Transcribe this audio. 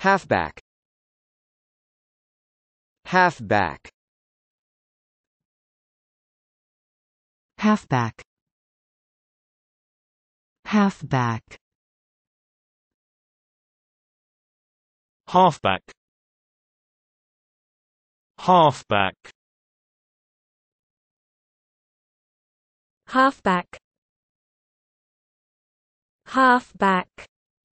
halfback halfback halfback halfback halfback halfback halfback halfback